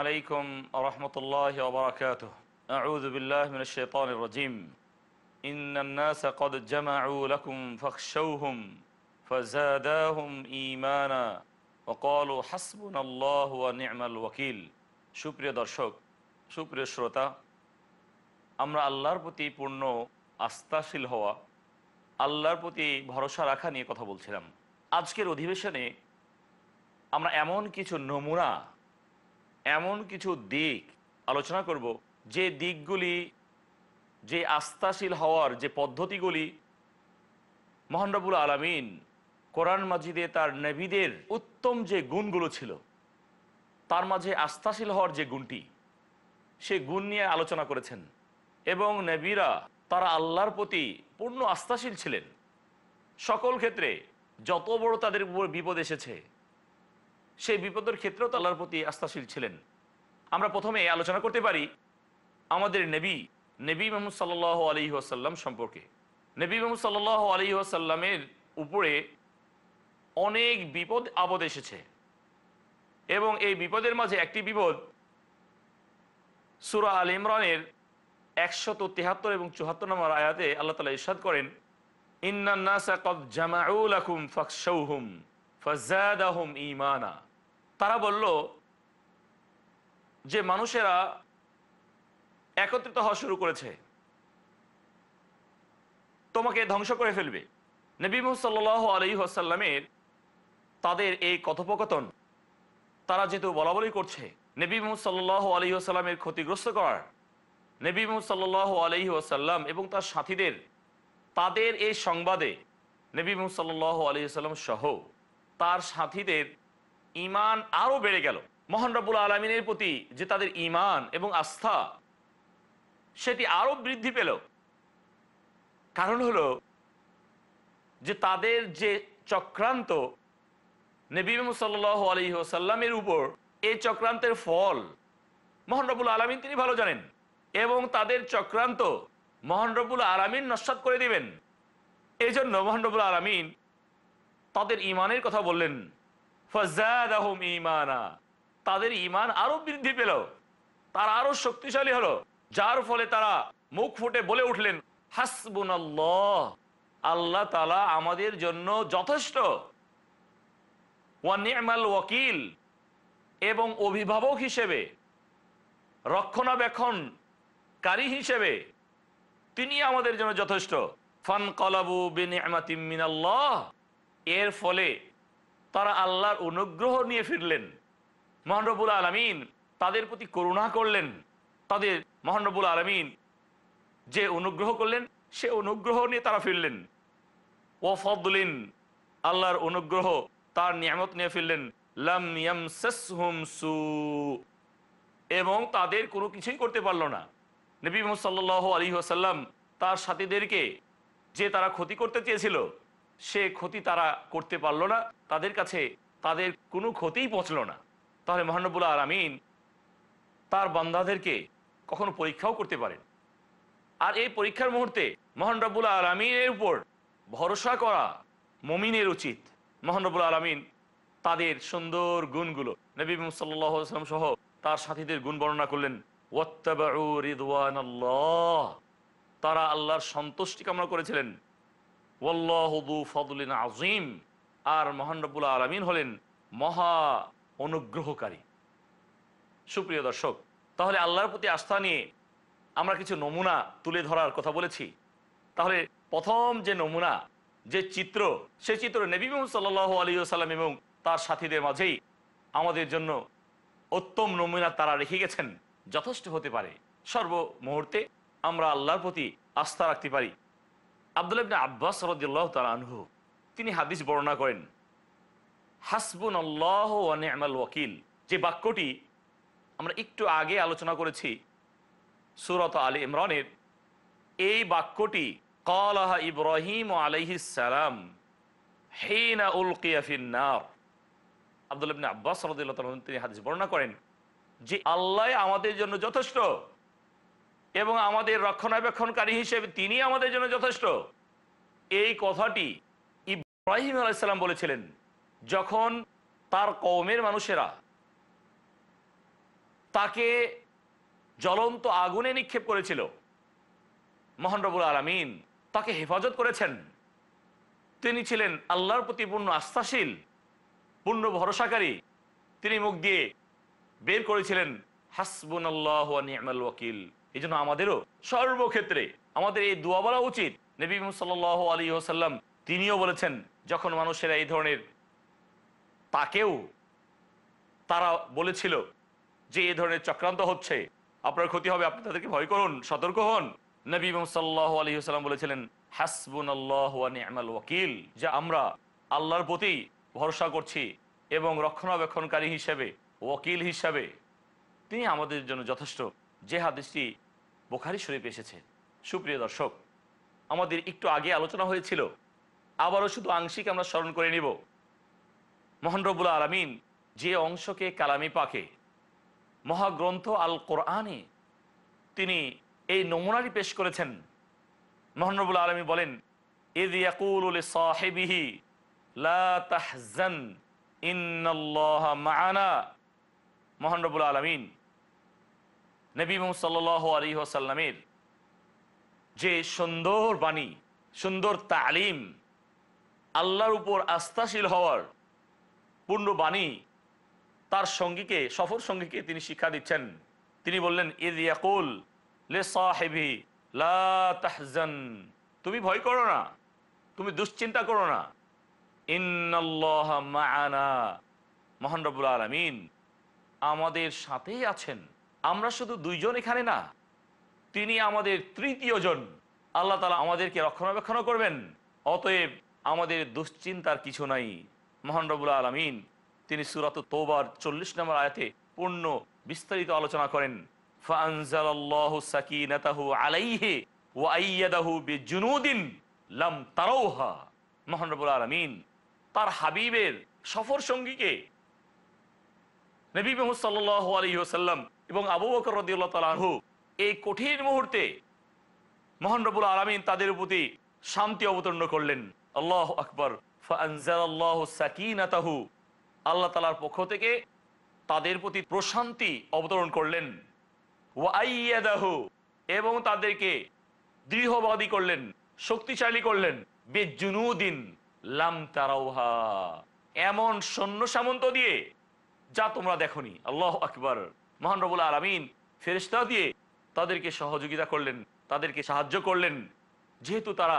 আলাইকুম রহমতুল্লাহ ওবরাকাত أعوذ بالله من الشيطان الرجيم إن الناس قد جمعوا لكم فاخشوهم فزاداهم إيمانا وقالوا حسبنا الله ونعم الوكيل সুপ্রিয় দর্শক সুপ্রিয় শ্রোতা আমরা আল্লাহর প্রতি পূর্ণ আস্থাশীল হওয়া আল্লাহর প্রতি ভরসা রাখা নিয়ে কথা বলছিলাম আজকের অধিবেশনে আমরা এমন কিছু নমুনা এমন কিছু দিক আলোচনা করব যে দিকগুলি যে আস্থাশীল হওয়ার যে পদ্ধতিগুলি মহানরবুল আলমিন কোরআন মাজিদে তার নবীদের উত্তম যে গুণগুলো ছিল তার মাঝে আস্থাশীল হওয়ার যে গুণটি সে গুণ নিয়ে আলোচনা করেছেন এবং নবীরা তারা আল্লাহর প্রতি পূর্ণ আস্থাশীল ছিলেন সকল ক্ষেত্রে যত বড় তাদের উপর বিপদ এসেছে সেই বিপদের ক্ষেত্রেও আল্লাহর প্রতি আস্থাশীল ছিলেন আমরা প্রথমে আলোচনা করতে পারি আমাদের নেবী নেবী মোহাম্মদ সাল্ল আলী ওয়াসাল্লাম সম্পর্কে নেবী মোহাম্মদ সাল্ল আলী ওয়াসাল্লামের উপরে অনেক বিপদ আবদ এসেছে এবং এই বিপদের মাঝে একটি বিপদ সুরা আল ইমরানের একশত তেহাত্তর এবং চুহাত্তর নম্বর আয়াতে আল্লাহ তালা ইসাদ করেন ইন্নান্না কদ জামাউল আকুম ফাকসৌহুম ফজাদাহুম ইমানা তারা বলল যে মানুষেরা একত্রিত হওয়া শুরু করেছে তোমাকে ধ্বংস করে ফেলবে নবী মোহাম্মদ আলী আসাল্লামের তাদের এই কথোপকথন তারা যেহেতু বলাবলি করছে নবী মোহাম্মদ সাল্লাহ আলী আসাল্লামের ক্ষতিগ্রস্ত করার নবী মোহাম্মদ সাল্লাহ আলী আসাল্লাম এবং তার সাথীদের তাদের এই সংবাদে নবী মোহাম্মদ সাল্লাহ আলী আসাল্লাম সহ তার সাথীদের ইমান আরও বেড়ে গেল মহান রব্বুল আলমিনের প্রতি যে তাদের ইমান এবং আস্থা সেটি আরও বৃদ্ধি পেল কারণ হলো যে তাদের যে চক্রান্ত নবীম সাল আলী সাল্লামের উপর এই চক্রান্তের ফল মহানরবুল আলমিন তিনি ভালো জানেন এবং তাদের চক্রান্ত মহানরবুল আলমিন নস্বাত করে দিবেন এই জন্য মহানরবুল আলমিন তাদের ইমানের কথা বললেন ইমানা তাদের ইমান আরো বৃদ্ধি পেল তার আরো শক্তিশালী হলো যার ফলে তারা মুখ ফুটে বলে উঠলেন হাসবুন আল্লাহ আল্লাহ তালা আমাদের জন্য যথেষ্ট ওয়ানিমাল ওয়াকিল এবং অভিভাবক হিসেবে রক্ষণাবেক্ষণকারী হিসেবে তিনি আমাদের জন্য যথেষ্ট ফান কলাবু বিন এর ফলে তারা আল্লাহর অনুগ্রহ নিয়ে ফিরলেন মহানরবুল আলমিন তাদের প্রতি করুণা করলেন তাদের মহানরবুল আলমিন যে অনুগ্রহ করলেন সে অনুগ্রহ নিয়ে তারা ফিরলেন ও ফদলিন আল্লাহর অনুগ্রহ তার নিয়ামত নিয়ে ফিরলেন সু এবং তাদের কোনো কিছুই করতে পারল না নবী মোহাম্মদ সাল্লি আসাল্লাম তার সাথীদেরকে যে তারা ক্ষতি করতে চেয়েছিল সে ক্ষতি তারা করতে পারলো না তাদের কাছে তাদের কোনো ক্ষতিই পচলো না তাহলে মহানবুল্লাহ আর আমিন তার বান্দাদেরকে কখনো পরীক্ষাও করতে পারেন আর এই পরীক্ষার মুহূর্তে মহান রব্বুল আমিনের উপর ভরসা করা মমিনের উচিত মহান রব্বুল আলমিন তাদের সুন্দর গুণগুলো নবী সাল্লাম সহ তার সাথীদের গুণ বর্ণনা করলেন তারা আল্লাহর সন্তুষ্টি কামনা করেছিলেন আজিম আর মহানবুল আলমিন হলেন মহা অনুগ্রহকারী সুপ্রিয় দর্শক তাহলে আল্লাহর প্রতি আস্থা নিয়ে আমরা কিছু নমুনা তুলে ধরার কথা বলেছি তাহলে প্রথম যে নমুনা যে চিত্র সেই চিত্র নেবিম সাল্লাহ আলী সাল্লাম এবং তার সাথীদের মাঝেই আমাদের জন্য উত্তম নমুনা তারা রেখে গেছেন যথেষ্ট হতে পারে সর্ব মুহূর্তে আমরা আল্লাহর প্রতি আস্থা রাখতে পারি আবদুল্লাহ আব্বাস রদিল্লাহ তালানহু তিনি হাদিস বর্ণনা করেন হাসবুন আল্লাহ ওয়ানিয়ামাল ওয়াকিল যে বাক্যটি আমরা একটু আগে আলোচনা করেছি সুরত আলী ইমরানের এই বাক্যটি কলাহা ইব্রাহিম আলহিসাম হেনা উল কিয়াফিনার আবদুল্লাবিন আব্বাস রদুল্লাহ তিনি হাদিস বর্ণনা করেন যে আল্লাহ আমাদের জন্য যথেষ্ট এবং আমাদের রক্ষণাবেক্ষণকারী হিসেবে তিনি আমাদের জন্য যথেষ্ট এই কথাটি ইব্রাহিম আলাইসাল্লাম বলেছিলেন যখন তার কৌমের মানুষেরা তাকে জ্বলন্ত আগুনে নিক্ষেপ করেছিল মোহানরবুল আলমিন তাকে হেফাজত করেছেন তিনি ছিলেন আল্লাহর প্রতি পূর্ণ আস্থাশীল পূর্ণ ভরসাকারী তিনি মুখ দিয়ে বের করেছিলেন হাসবুন আল্লাহ নিয়ামাল ওয়াকিল এই জন্য আমাদেরও সর্বক্ষেত্রে আমাদের এই দোয়া বলা উচিত নবী সাল আলী ওসাল্লাম তিনিও বলেছেন যখন মানুষেরা এই ধরনের তাকেও তারা বলেছিল যে এই ধরনের চক্রান্ত হচ্ছে আপনার ক্ষতি হবে আপনি তাদেরকে ভয় করুন সতর্ক হন নবী সাল্লাহ আলী সাল্লাম বলেছিলেন হাসবুন আল্লাহ ওয়াকিল যে আমরা আল্লাহর প্রতি ভরসা করছি এবং রক্ষণাবেক্ষণকারী হিসেবে ওকিল হিসাবে তিনি আমাদের জন্য যথেষ্ট যে হাদিসটি বোখারি শরীফে এসেছে সুপ্রিয় দর্শক আমাদের একটু আগে আলোচনা হয়েছিল আবারও শুধু আংশিক আমরা স্মরণ করে নিব মহানরবুল আলমিন যে অংশকে কালামি পাকে মহাগ্রন্থ আল কোরআনে তিনি এই নমুনাটি পেশ করেছেন মহানরবুল আলমী বলেন ইদ মহানরবুল আলমিন নবী মোহাম্মদ আলী আসাল্লামের যে সুন্দর বাণী সুন্দর তালিম আল্লাহর উপর আস্থাশীল হওয়ার পূর্ণ বাণী তার সঙ্গীকে সফর সঙ্গীকে তিনি শিক্ষা দিচ্ছেন তিনি বললেন ইদ ইয়াকুল লে সাহেবি লাহজন তুমি ভয় করো না তুমি দুশ্চিন্তা করো না ইন্নআল্লাহ মা'ানা মহান রব্বুল আলমিন আমাদের সাথেই আছেন আমরা শুধু দুইজন এখানে না তিনি আমাদের তৃতীয় জন আল্লাহ তালা আমাদেরকে রক্ষণাবেক্ষণ করবেন অতএব আমাদের দুশ্চিন্তার কিছু নাই মহান রবুল আলমিন তিনি সুরাত তোবার চল্লিশ নম্বর আয়াতে পূর্ণ বিস্তারিত আলোচনা করেন মহানরবুল আলমিন তার হাবিবের সফর সঙ্গীকে নবী মোহাম্মদ আলী ওসাল্লাম এবং আবু বকর রদিউল্লাহ এই কঠিন মুহূর্তে মোহানরবুল আলমিন তাদের প্রতি শান্তি অবতীর্ণ করলেন আল্লাহ আকবর সাকিনাতাহু আল্লাহ তালার পক্ষ থেকে তাদের প্রতি প্রশান্তি অবতরণ করলেন ওয়াইয়াদাহু এবং তাদেরকে দৃঢ়বাদী করলেন শক্তিশালী করলেন বেজুনুদিন লাম তারাউহা এমন সৈন্য সামন্ত দিয়ে যা তোমরা দেখনি আল্লাহ আকবর মহান রবুল আলমিন ফেরিস্তা দিয়ে তাদেরকে সহযোগিতা করলেন তাদেরকে সাহায্য করলেন যেহেতু তারা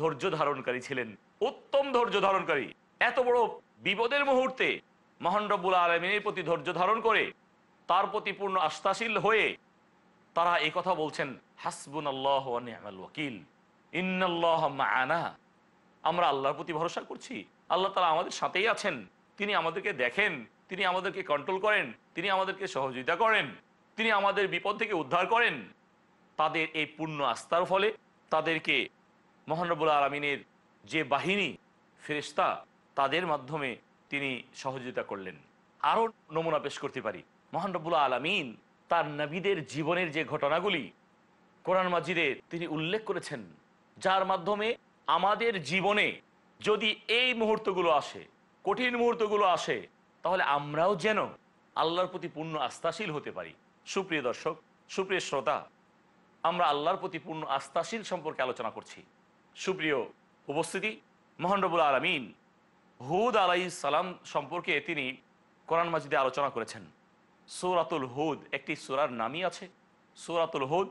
ধৈর্য ধারণকারী ছিলেন উত্তম ধৈর্য ধারণকারী এত বড় বিপদের মুহূর্তে মহান রব্বুল আলমিনের প্রতি ধৈর্য ধারণ করে তার প্রতি পূর্ণ আস্থাশীল হয়ে তারা এ কথা বলছেন হাসবুন আল্লাহ ওয়াকিল ইন্নআল্লাহ আনা আমরা আল্লাহর প্রতি ভরসা করছি আল্লাহ তালা আমাদের সাথেই আছেন তিনি আমাদেরকে দেখেন তিনি আমাদেরকে কন্ট্রোল করেন তিনি আমাদেরকে সহযোগিতা করেন তিনি আমাদের বিপদ থেকে উদ্ধার করেন তাদের এই পূর্ণ আস্থার ফলে তাদেরকে মহানবুল আলমিনের যে বাহিনী ফেরিস্তা তাদের মাধ্যমে তিনি সহযোগিতা করলেন আরও নমুনা পেশ করতে পারি মহানবুল্লা আলমিন তার নবীদের জীবনের যে ঘটনাগুলি কোরআন মাজিদে তিনি উল্লেখ করেছেন যার মাধ্যমে আমাদের জীবনে যদি এই মুহূর্তগুলো আসে কঠিন মুহূর্তগুলো আসে তাহলে আমরাও যেন আল্লাহর প্রতি পূর্ণ আস্থাশীল হতে পারি সুপ্রিয় দর্শক সুপ্রিয় শ্রোতা আমরা আল্লাহর প্রতি পূর্ণ আস্থাশীল সম্পর্কে আলোচনা করছি সুপ্রিয় উপস্থিতি মহানরবুল আলমিন হুদ আলাই সালাম সম্পর্কে তিনি কোরআন মাজিদে আলোচনা করেছেন সৌরাতুল হুদ একটি সুরার নামই আছে সৌরাতুল হুদ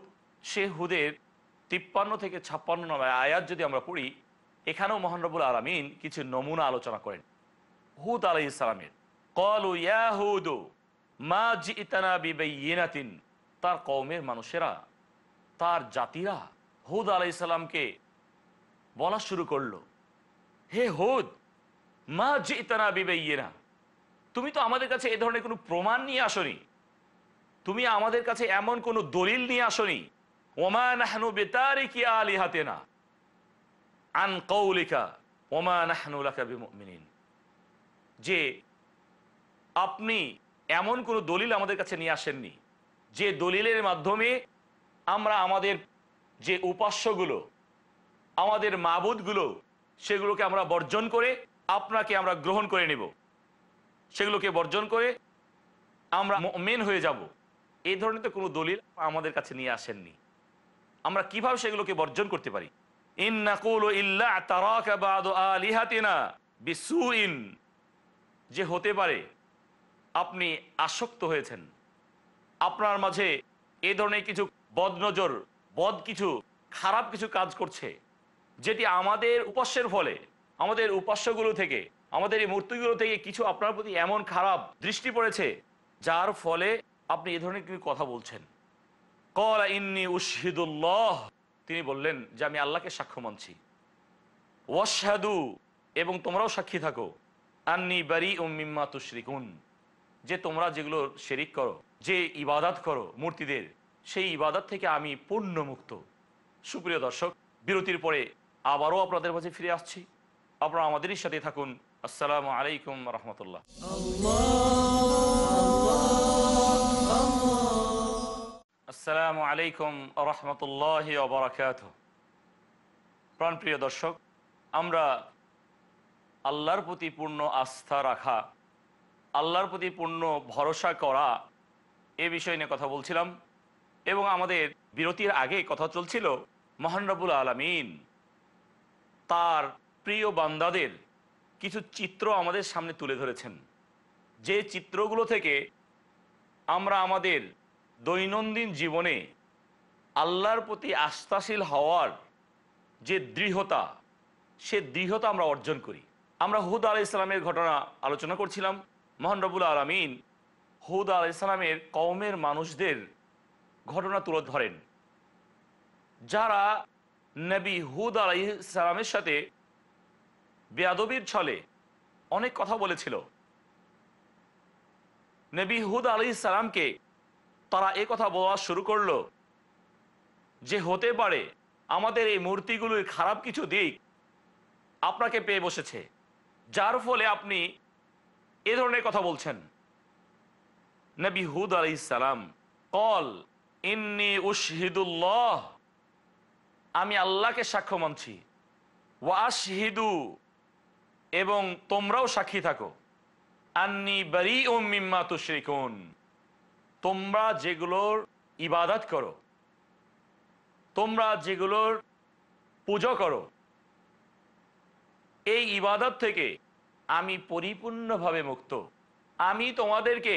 সে হুদের তিপ্পান্ন থেকে ছাপ্পান্ন নম্বর আয়াত যদি আমরা পড়ি এখানেও মহানরবুল আলমিন কিছু নমুনা আলোচনা করেন হুদ আলাই সালামের মা তার কৌমের মানুষেরা তার জাতিরা হুদ আলাই সালামকে বলা শুরু করল হে হুদ মা জি জিতানা বিবেইনা তুমি তো আমাদের কাছে এ ধরনের কোনো প্রমাণ নিয়ে আসনি তুমি আমাদের কাছে এমন কোনো দলিল নিয়ে আসনি ওমা নাহনু বেতারি কি আলি হাতে না আন কৌলিকা ওমা নাহনুলাকা বিমিন যে আপনি এমন কোনো দলিল আমাদের কাছে নিয়ে আসেননি যে দলিলের মাধ্যমে আমরা আমাদের যে উপাস্যগুলো আমাদের মাবুদগুলো সেগুলোকে আমরা বর্জন করে আপনাকে আমরা গ্রহণ করে নেব সেগুলোকে বর্জন করে আমরা মেন হয়ে যাব এই ধরনের তো কোনো দলিল আমাদের কাছে নিয়ে আসেননি আমরা কিভাবে সেগুলোকে বর্জন করতে পারি ইন যে হতে পারে আপনি আসক্ত হয়েছেন আপনার মাঝে এ ধরনের কিছু বদনজর বদ কিছু খারাপ কিছু কাজ করছে যেটি আমাদের উপাস্যের ফলে আমাদের উপাস্যগুলো থেকে আমাদের এই মূর্তিগুলো থেকে কিছু আপনার প্রতি এমন খারাপ দৃষ্টি পড়েছে যার ফলে আপনি এ ধরনের কিছু কথা বলছেন কলা ইন্নি উশিদুল্লহ তিনি বললেন যে আমি আল্লাহকে সাক্ষ্য মানছি ওয়াসাদু এবং তোমরাও সাক্ষী থাকো আন্নি বারি ও মিম্মা তুশ্রিকুন যে তোমরা যেগুলো শেরিক করো যে ইবাদাত করো মূর্তিদের সেই ইবাদাত থেকে আমি পূর্ণ মুক্ত সুপ্রিয় দর্শক বিরতির পরে আবারও আপনাদের মাঝে ফিরে আসছি আপনারা আমাদেরই সাথে থাকুন আসসালামু আলাইকুম রহমতুল্লাহ আসসালামু আলাইকুম রহমতুল্লাহ অবরাকাত প্রাণপ্রিয় দর্শক আমরা আল্লাহর প্রতি পূর্ণ আস্থা রাখা আল্লাহর প্রতি পূর্ণ ভরসা করা এ বিষয় নিয়ে কথা বলছিলাম এবং আমাদের বিরতির আগে কথা চলছিল মহানরবুল আলমিন তার প্রিয় বান্দাদের কিছু চিত্র আমাদের সামনে তুলে ধরেছেন যে চিত্রগুলো থেকে আমরা আমাদের দৈনন্দিন জীবনে আল্লাহর প্রতি আস্থাশীল হওয়ার যে দৃঢ়তা সে দৃঢ়তা আমরা অর্জন করি আমরা হুদ আলাইসালামের ঘটনা আলোচনা করছিলাম মহান রবুল আলমিন হৌদ আল ইসলামের কওমের মানুষদের ঘটনা তুলে ধরেন যারা নবী হুদ আলাই ইসলামের সাথে বেয়াদবির ছলে অনেক কথা বলেছিল নবী হুদ আলি ইসলামকে তারা এ কথা বলা শুরু করল যে হতে পারে আমাদের এই মূর্তিগুলোর খারাপ কিছু দিক আপনাকে পেয়ে বসেছে যার ফলে আপনি এ ধরনের কথা বলছেন নবী হুদ আলাইসালাম কল ইন্নি উশহিদুল্লাহ আমি আল্লাহকে সাক্ষ্য মানছি ওয়াশহিদু এবং তোমরাও সাক্ষী থাকো আন্নি বারি ও মিম্মা শ্রীকুন তোমরা যেগুলোর ইবাদত করো তোমরা যেগুলোর পুজো করো এই ইবাদত থেকে আমি পরিপূর্ণভাবে মুক্ত আমি তোমাদেরকে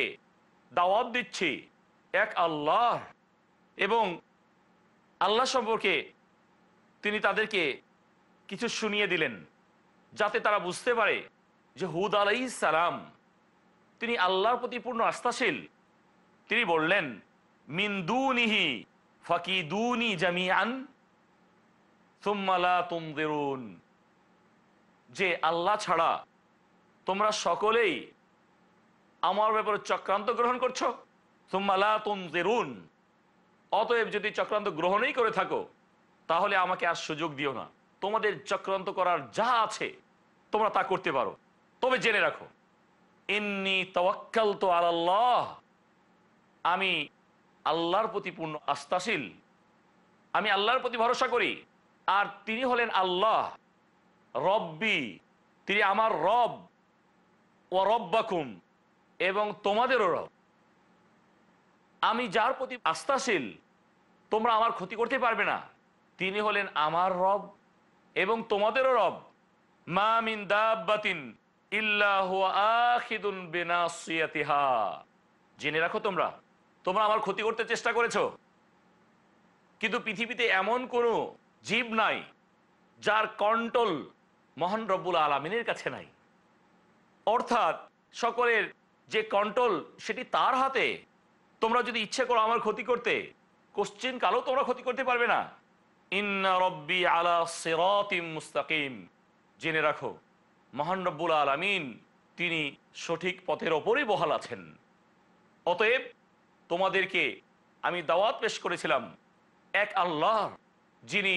দাওয়াত দিচ্ছি এক আল্লাহ এবং আল্লাহ সম্পর্কে তিনি তাদেরকে কিছু শুনিয়ে দিলেন যাতে তারা বুঝতে পারে যে হুদ আলাই সালাম তিনি আল্লাহর প্রতি পূর্ণ আস্থাশীল তিনি বললেন মিন্দুনিহি ফাকিদুনি জামিয়ান তুম্মালা তুমদেরুন যে আল্লাহ ছাড়া তোমরা সকলেই আমার ব্যাপারে চক্রান্ত গ্রহণ করছো তুম দেরুন অতএব যদি চক্রান্ত গ্রহণই করে থাকো তাহলে আমাকে আর সুযোগ দিও না তোমাদের চক্রান্ত করার যা আছে তোমরা তা করতে পারো তবে জেনে রাখো এমনি তওয়াক্কাল তো আল্লাহ আমি আল্লাহর প্রতি পূর্ণ আস্থাশীল আমি আল্লাহর প্রতি ভরসা করি আর তিনি হলেন আল্লাহ রব্বি তিনি আমার রব ও রব্বাকুম এবং তোমাদেরও রব আমি যার প্রতি আস্থাশীল তোমরা আমার ক্ষতি করতে পারবে না তিনি হলেন আমার রব এবং তোমাদেরও রব মা মিন দাব্বাতিন জেনে রাখো তোমরা তোমরা আমার ক্ষতি করতে চেষ্টা করেছ কিন্তু পৃথিবীতে এমন কোনো জীব নাই যার কন্ট্রোল মহান রব্বুল আলমিনের কাছে নাই অর্থাৎ সকলের যে কন্ট্রোল সেটি তার হাতে তোমরা যদি ইচ্ছে করো আমার ক্ষতি করতে কোশ্চিন কালো তোমরা ক্ষতি করতে পারবে না ইন্না আলা মুস্তাকিম জেনে রাখো মহান রব্বুল আলমিন তিনি সঠিক পথের ওপরই বহাল আছেন অতএব তোমাদেরকে আমি দাওয়াত পেশ করেছিলাম এক আল্লাহ যিনি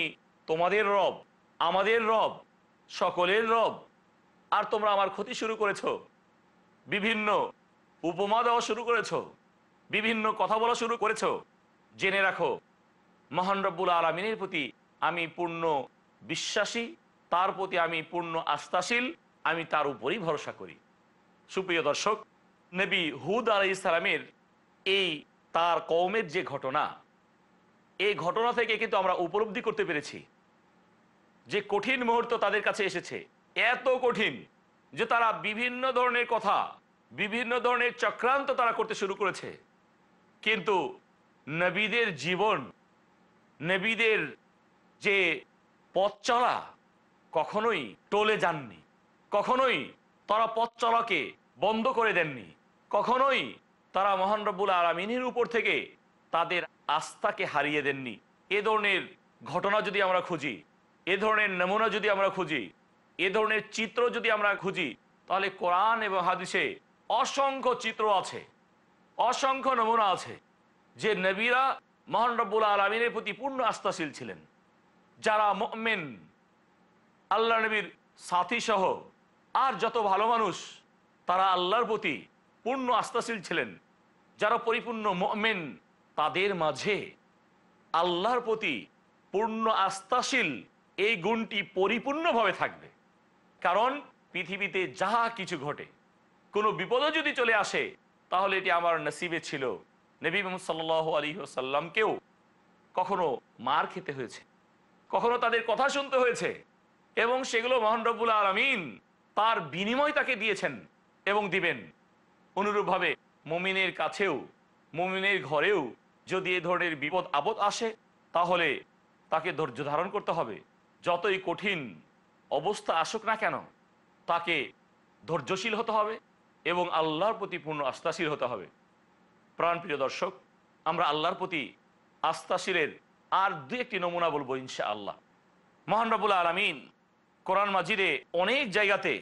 তোমাদের রব আমাদের রব সকলের রব আর তোমরা আমার ক্ষতি শুরু করেছো বিভিন্ন উপমা দেওয়া শুরু করেছো বিভিন্ন কথা বলা শুরু করেছো জেনে রাখো মহান রব্বুল আলমিনের প্রতি আমি পূর্ণ বিশ্বাসী তার প্রতি আমি পূর্ণ আস্থাশীল আমি তার উপরই ভরসা করি সুপ্রিয় দর্শক নবী হুদ আলি ইসলামের এই তার কৌমের যে ঘটনা এই ঘটনা থেকে কিন্তু আমরা উপলব্ধি করতে পেরেছি যে কঠিন মুহূর্ত তাদের কাছে এসেছে এত কঠিন যে তারা বিভিন্ন ধরনের কথা বিভিন্ন ধরনের চক্রান্ত তারা করতে শুরু করেছে কিন্তু নবীদের জীবন নবীদের যে পথ চলা কখনোই টলে যাননি কখনোই তারা পথ চলাকে বন্ধ করে দেননি কখনোই তারা মহান রব্বুল আলমিনের উপর থেকে তাদের আস্থাকে হারিয়ে দেননি এ ধরনের ঘটনা যদি আমরা খুঁজি এ ধরনের নমুনা যদি আমরা খুঁজি এ ধরনের চিত্র যদি আমরা খুঁজি তাহলে কোরআন এবং হাদিসে অসংখ্য চিত্র আছে অসংখ্য নমুনা আছে যে নবীরা মহান রব্বুল আলমিনের প্রতি পূর্ণ আস্থাশীল ছিলেন যারা মেন আল্লাহ নবীর সাথী সহ আর যত ভালো মানুষ তারা আল্লাহর প্রতি পূর্ণ আস্থাশীল ছিলেন যারা পরিপূর্ণ মেন তাদের মাঝে আল্লাহর প্রতি পূর্ণ আস্থাশীল এই গুণটি পরিপূর্ণভাবে থাকবে কারণ পৃথিবীতে যাহা কিছু ঘটে কোনো বিপদও যদি চলে আসে তাহলে এটি আমার নসিবে ছিল নবী মোহাম্মদ সাল্লাহ আলী সাল্লামকেও কখনো মার খেতে হয়েছে কখনো তাদের কথা শুনতে হয়েছে এবং সেগুলো মহানরবুল আলমিন তার বিনিময় তাকে দিয়েছেন এবং দিবেন অনুরূপভাবে মুমিনের কাছেও মুমিনের ঘরেও যদি এ ধরনের বিপদ আপদ আসে তাহলে তাকে ধৈর্য ধারণ করতে হবে যতই কঠিন অবস্থা আসুক না কেন তাকে ধৈর্যশীল হতে হবে এবং আল্লাহর প্রতি পূর্ণ আস্থাশীল হতে হবে প্রাণপ্রিয় দর্শক আমরা আল্লাহর প্রতি আস্থাশীলের আর দু একটি নমুনা বলবো ইনশা আল্লাহ মহানবুল আলমিন কোরআন মাজিরে অনেক জায়গাতে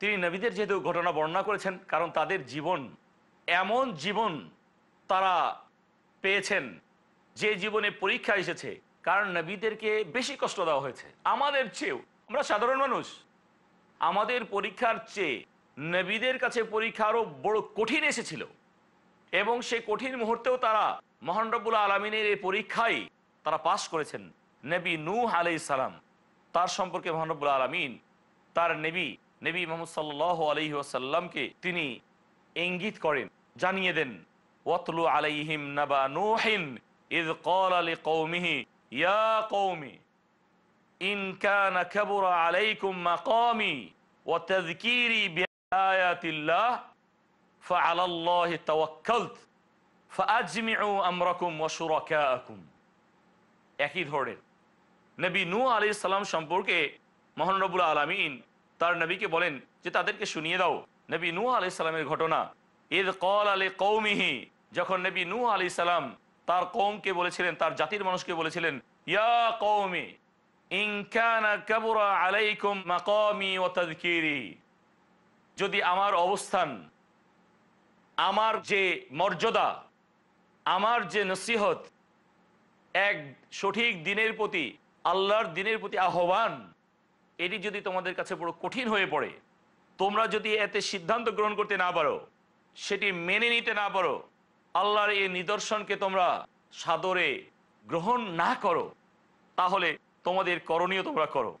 তিনি নবীদের যেহেতু ঘটনা বর্ণনা করেছেন কারণ তাদের জীবন এমন জীবন তারা পেয়েছেন যে জীবনে পরীক্ষা এসেছে কারণ নবীদেরকে বেশি কষ্ট দেওয়া হয়েছে আমাদের চেয়েও আমরা সাধারণ মানুষ আমাদের পরীক্ষার চেয়ে নবীদের কাছে পরীক্ষা আরো বড় কঠিন এসেছিল এবং সেই কঠিন মুহূর্তেও তারা মহান রব্বুল আলমিনের এই পরীক্ষায় তারা পাশ করেছেন নবী নূহ আলাই সালাম তার সম্পর্কে মহানবুল আলমিন তার নেবী নেবী মোহাম্মদ সাল্লাহ আলহি আসাল্লামকে তিনি ইঙ্গিত করেন জানিয়ে দেন ওয়াতলু আলাইহিম নাবা নোহিন ইদ কল আলী কৌমিহি ইয়া কৌমি ইনকানা কাবুরা আলাইকুম মাকামি ওয়া তাযকিরি বিআয়াতিল্লাহ তাওয়াক্কালত ফাআজমিউ আমরাকুম ওয়া শুরাকাআকুম একই ধরনের নবী নূহ আলাইহিস সালাম সম্পর্কে মহান রব্বুল আলামিন তার নবীকে বলেন যে তাদেরকে শুনিয়ে দাও নবী নূহ আলি সালামের ঘটনা ঈদ কল আলী কৌমিহি যখন নবী নূহ আলি সালাম তার কৌমকে বলেছিলেন তার জাতির মানুষকে বলেছিলেন ইয়া কওমি যদি আমার অবস্থান আমার যে মর্যাদা আমার যে নসিহত এক সঠিক দিনের প্রতি আল্লাহর দিনের প্রতি আহ্বান এটি যদি তোমাদের কাছে বড় কঠিন হয়ে পড়ে তোমরা যদি এতে সিদ্ধান্ত গ্রহণ করতে না পারো সেটি মেনে নিতে না পারো আল্লাহর এই নিদর্শনকে তোমরা সাদরে গ্রহণ না করো তাহলে তোমাদের করণীয় তোমরা করো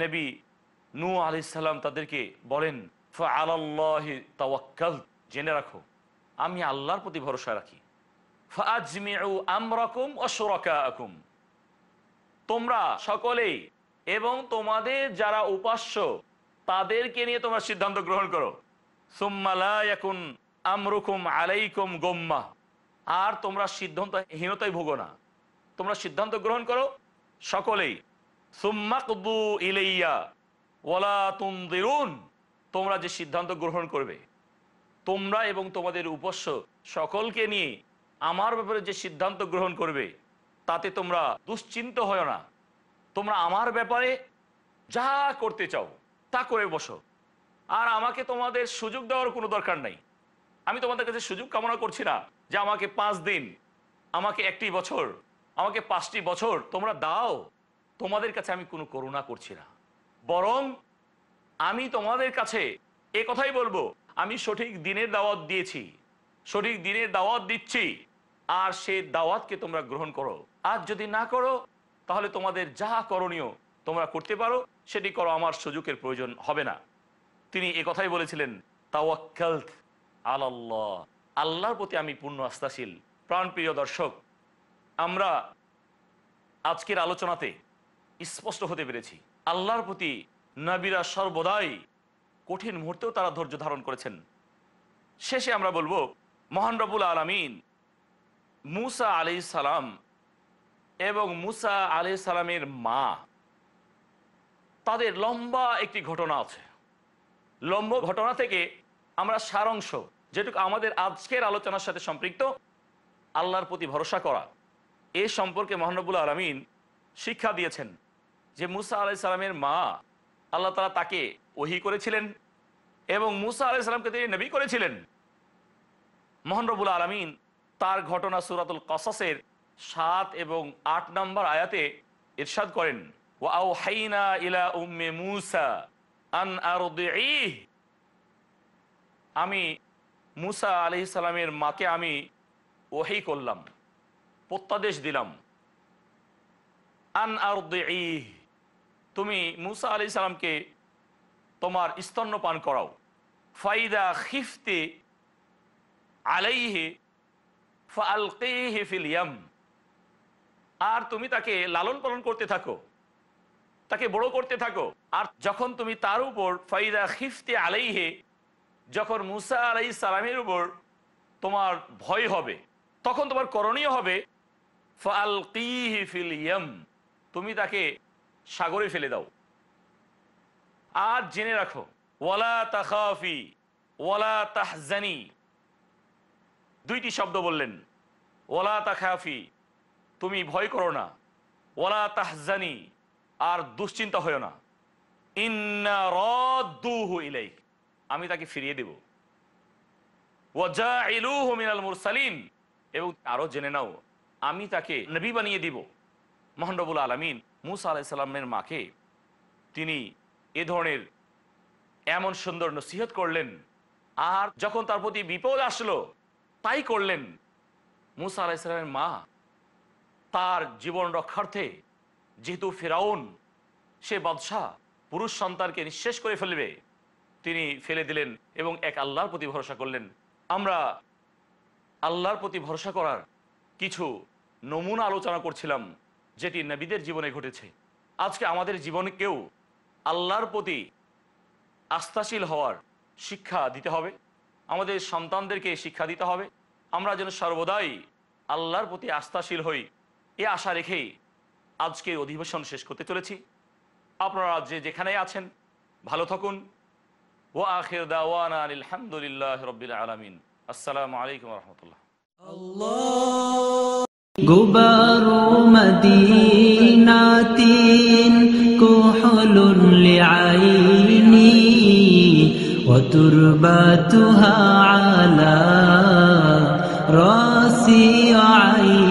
নেবী নু আলাইসাল্লাম তাদেরকে বলেন আল্লাহ জেনে রাখো আমি আল্লাহর প্রতি ভরসা রাখি তোমরা সকলেই এবং তোমাদের যারা উপাস্য তাদেরকে নিয়ে তোমরা সিদ্ধান্ত গ্রহণ করো এখন আমরুকুম আলাইকুম গোম্মা আর তোমরা সিদ্ধান্ত হীনতায় ভোগো না তোমরা সিদ্ধান্ত গ্রহণ করো সকলেই তোমরা যে সিদ্ধান্ত গ্রহণ করবে তোমরা এবং তোমাদের উপস্য সকলকে নিয়ে আমার ব্যাপারে যে সিদ্ধান্ত গ্রহণ করবে তাতে তোমরা দুশ্চিন্ত হয় না তোমরা আমার ব্যাপারে যা করতে চাও তা করে বসো আর আমাকে তোমাদের সুযোগ দেওয়ার কোনো দরকার নাই আমি তোমাদের কাছে সুযোগ কামনা করছি না যে আমাকে পাঁচ দিন আমাকে একটি বছর আমাকে পাঁচটি বছর তোমরা দাও তোমাদের কাছে আমি কোনো করুণা করছি না বরং আমি তোমাদের কাছে এ কথাই বলবো আমি সঠিক দিনের দাওয়াত দিয়েছি সঠিক দিনের দাওয়াত দিচ্ছি আর সে দাওয়াতকে তোমরা গ্রহণ করো আর যদি না করো তাহলে তোমাদের যা করণীয় তোমরা করতে পারো সেটি করো আমার সুযোগের প্রয়োজন হবে না তিনি এ কথাই বলেছিলেন তাওয়াক্কাল আল্লাহ আল্লাহর প্রতি আমি পূর্ণ আস্থাশীল প্রাণপ্রিয় দর্শক আমরা আজকের আলোচনাতে স্পষ্ট হতে পেরেছি আল্লাহর প্রতি নাবিরা সর্বদাই কঠিন মুহূর্তেও তারা ধৈর্য ধারণ করেছেন শেষে আমরা বলবো মহান রবুল আলমিন মুসা আলি সালাম এবং মুসা আলি সালামের মা তাদের লম্বা একটি ঘটনা আছে লম্ব ঘটনা থেকে আমরা সারাংশ যেটুকু আমাদের আজকের আলোচনার সাথে সম্পৃক্ত আল্লাহর প্রতি ভরসা করা এ সম্পর্কে মহানবুল আলমিন শিক্ষা দিয়েছেন যে মুসা আলাই সালামের মা আল্লাহ তালা তাকে ওহি করেছিলেন এবং মুসা আলাই সালামকে তিনি নবী করেছিলেন মোহনরবুল আলমিন তার ঘটনা সুরাতুল কসাসের সাত এবং আট নম্বর আয়াতে ইরশাদ করেন ওয়াও হাইনা ইলা উম্মে মুসা আন আমি মুসা আলি সালামের মাকে আমি ওহি করলাম প্রত্যাদেশ দিলাম আন আর তুমি মুসা আলি সালামকে তোমার স্তন্যপান করাও ফাইদা খিফতে আলাইহে ফালকেহে ফিলিয়াম আর তুমি তাকে লালন পালন করতে থাকো তাকে বড় করতে থাকো আর যখন তুমি তার উপর ফাইদা খিফতে আলাইহে যখন মুসা আলাই সালামের উপর তোমার ভয় হবে তখন তোমার করণীয় হবে ফালকিহি ফিলিয়াম তুমি তাকে সাগরে ফেলে দাও আর জেনে রাখো ওয়ালা তাখাফি ওয়ালা তাহজানি দুইটি শব্দ বললেন ওয়ালা তাখাফি তুমি ভয় করো না ওয়ালা তাহজানি আর দুশ্চিন্তা হয় না ইন্না রদ্দুহু ইলাইক আমি তাকে ফিরিয়ে দেব ওয়াজা ইলুহু মিনাল মুরসালিম এবং আরও জেনে নাও আমি তাকে নবী বানিয়ে দিব মহানবুল আলমিন মুসা আলাইসাল্লামের মাকে তিনি এ ধরনের এমন সুন্দর নসিহত করলেন আর যখন তার প্রতি বিপদ আসলো তাই করলেন মুসা আলাইসালামের মা তার জীবন রক্ষার্থে যেহেতু ফেরাউন সে বাদশাহ পুরুষ সন্তানকে নিঃশেষ করে ফেলবে তিনি ফেলে দিলেন এবং এক আল্লাহর প্রতি ভরসা করলেন আমরা আল্লাহর প্রতি ভরসা করার কিছু নমুনা আলোচনা করছিলাম যেটি নবীদের জীবনে ঘটেছে আজকে আমাদের জীবনকেও আল্লাহর প্রতি আস্থাশীল হওয়ার শিক্ষা দিতে হবে আমাদের সন্তানদেরকে শিক্ষা দিতে হবে আমরা যেন সর্বদাই আল্লাহর প্রতি আস্থাশীল হই এ আশা রেখেই আজকের অধিবেশন শেষ করতে চলেছি আপনারা যে যেখানে আছেন ভালো থাকুন ও আখের দাওয়ান আলহামদুলিল্লাহ রবিল আলমিন আসসালামু আলাইকুম রহমতুল্লাহ غبار مدينة كحل لعيني وترباتها على راسي وعيني